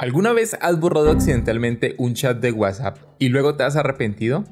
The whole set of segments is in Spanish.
¿Alguna vez has borrado accidentalmente un chat de WhatsApp y luego te has arrepentido?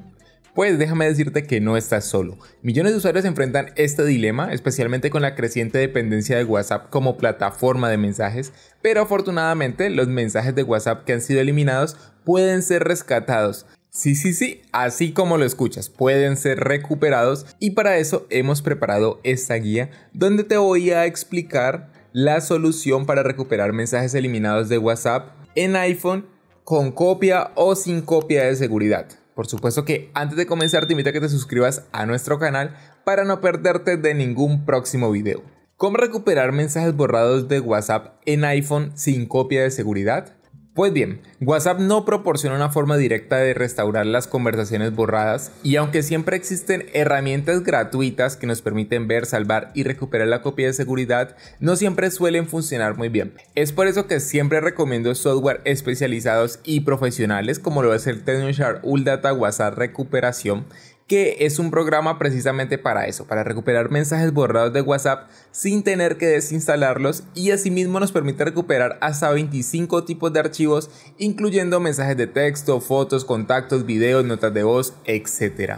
Pues déjame decirte que no estás solo. Millones de usuarios enfrentan este dilema, especialmente con la creciente dependencia de WhatsApp como plataforma de mensajes, pero afortunadamente los mensajes de WhatsApp que han sido eliminados pueden ser rescatados. Sí, sí, sí, así como lo escuchas, pueden ser recuperados y para eso hemos preparado esta guía donde te voy a explicar la solución para recuperar mensajes eliminados de WhatsApp en iPhone con copia o sin copia de seguridad. Por supuesto que antes de comenzar te invito a que te suscribas a nuestro canal para no perderte de ningún próximo video. ¿Cómo recuperar mensajes borrados de WhatsApp en iPhone sin copia de seguridad? Pues bien, WhatsApp no proporciona una forma directa de restaurar las conversaciones borradas y aunque siempre existen herramientas gratuitas que nos permiten ver, salvar y recuperar la copia de seguridad, no siempre suelen funcionar muy bien. Es por eso que siempre recomiendo software especializados y profesionales como lo es el TensorShare Data WhatsApp Recuperación que es un programa precisamente para eso, para recuperar mensajes borrados de WhatsApp sin tener que desinstalarlos y asimismo nos permite recuperar hasta 25 tipos de archivos, incluyendo mensajes de texto, fotos, contactos, videos, notas de voz, etc.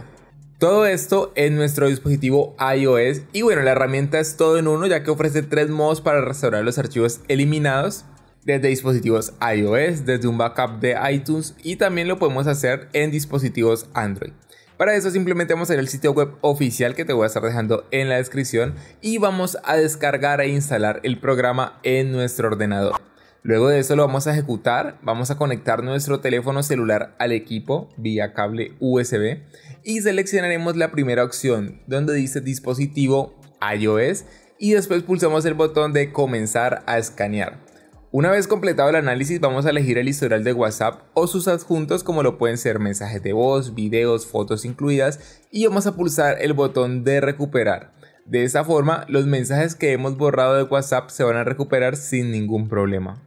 Todo esto en nuestro dispositivo iOS y bueno, la herramienta es todo en uno ya que ofrece tres modos para restaurar los archivos eliminados, desde dispositivos iOS, desde un backup de iTunes y también lo podemos hacer en dispositivos Android. Para eso simplemente vamos a ir al sitio web oficial que te voy a estar dejando en la descripción y vamos a descargar e instalar el programa en nuestro ordenador. Luego de eso lo vamos a ejecutar, vamos a conectar nuestro teléfono celular al equipo vía cable USB y seleccionaremos la primera opción donde dice dispositivo iOS y después pulsamos el botón de comenzar a escanear. Una vez completado el análisis vamos a elegir el historial de WhatsApp o sus adjuntos como lo pueden ser mensajes de voz, videos, fotos incluidas y vamos a pulsar el botón de recuperar. De esa forma los mensajes que hemos borrado de WhatsApp se van a recuperar sin ningún problema.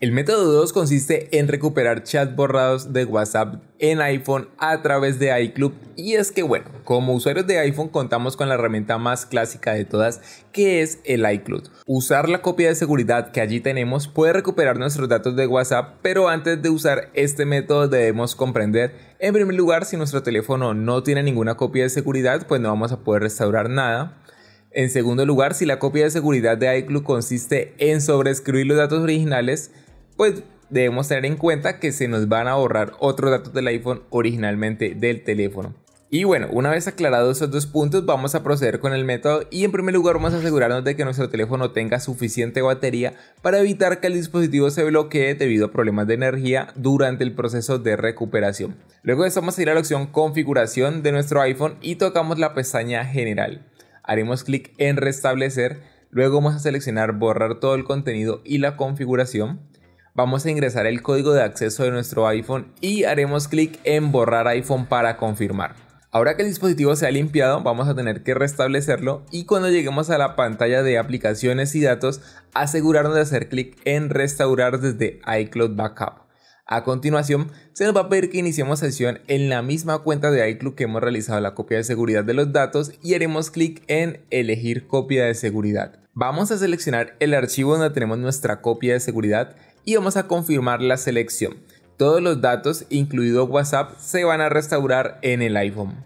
El método 2 consiste en recuperar chats borrados de WhatsApp en iPhone a través de iClub y es que bueno, como usuarios de iPhone contamos con la herramienta más clásica de todas que es el iCloud. Usar la copia de seguridad que allí tenemos puede recuperar nuestros datos de WhatsApp, pero antes de usar este método debemos comprender en primer lugar si nuestro teléfono no tiene ninguna copia de seguridad pues no vamos a poder restaurar nada. En segundo lugar, si la copia de seguridad de iCloud consiste en sobreescribir los datos originales, pues debemos tener en cuenta que se nos van a borrar otros datos del iPhone originalmente del teléfono. Y bueno, una vez aclarados esos dos puntos, vamos a proceder con el método y en primer lugar vamos a asegurarnos de que nuestro teléfono tenga suficiente batería para evitar que el dispositivo se bloquee debido a problemas de energía durante el proceso de recuperación. Luego de vamos a ir a la opción configuración de nuestro iPhone y tocamos la pestaña general. Haremos clic en restablecer, luego vamos a seleccionar borrar todo el contenido y la configuración vamos a ingresar el código de acceso de nuestro iPhone y haremos clic en borrar iPhone para confirmar. Ahora que el dispositivo se ha limpiado, vamos a tener que restablecerlo y cuando lleguemos a la pantalla de aplicaciones y datos, asegurarnos de hacer clic en restaurar desde iCloud Backup. A continuación, se nos va a pedir que iniciemos sesión en la misma cuenta de iCloud que hemos realizado la copia de seguridad de los datos y haremos clic en elegir copia de seguridad. Vamos a seleccionar el archivo donde tenemos nuestra copia de seguridad y vamos a confirmar la selección. Todos los datos, incluido WhatsApp, se van a restaurar en el iPhone.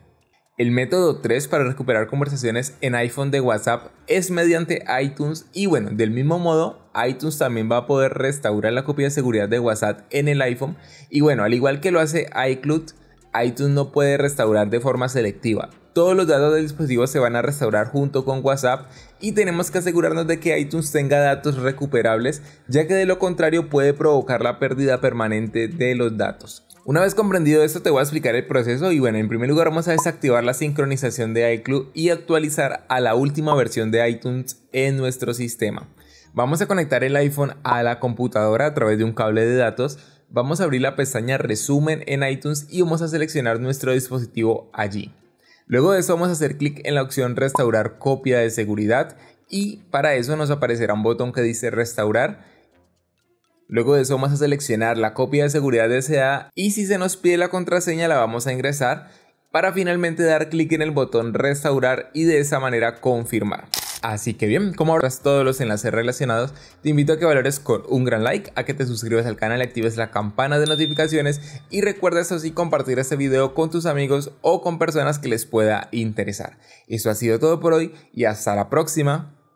El método 3 para recuperar conversaciones en iPhone de WhatsApp es mediante iTunes y bueno, del mismo modo, iTunes también va a poder restaurar la copia de seguridad de WhatsApp en el iPhone y bueno, al igual que lo hace iCloud, iTunes no puede restaurar de forma selectiva. Todos los datos del dispositivo se van a restaurar junto con WhatsApp y tenemos que asegurarnos de que iTunes tenga datos recuperables, ya que de lo contrario puede provocar la pérdida permanente de los datos. Una vez comprendido esto te voy a explicar el proceso y bueno, en primer lugar vamos a desactivar la sincronización de iCloud y actualizar a la última versión de iTunes en nuestro sistema. Vamos a conectar el iPhone a la computadora a través de un cable de datos vamos a abrir la pestaña resumen en iTunes y vamos a seleccionar nuestro dispositivo allí. Luego de eso vamos a hacer clic en la opción restaurar copia de seguridad y para eso nos aparecerá un botón que dice restaurar. Luego de eso vamos a seleccionar la copia de seguridad deseada y si se nos pide la contraseña la vamos a ingresar para finalmente dar clic en el botón restaurar y de esa manera confirmar. Así que bien, como habrás todos los enlaces relacionados, te invito a que valores con un gran like, a que te suscribas al canal, actives la campana de notificaciones y recuerda eso sí compartir este video con tus amigos o con personas que les pueda interesar. Eso ha sido todo por hoy y hasta la próxima.